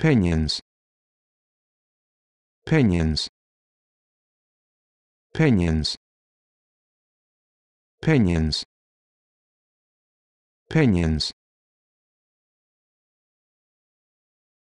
Pinions. Pinions. Pinions. Pinions. Pinions.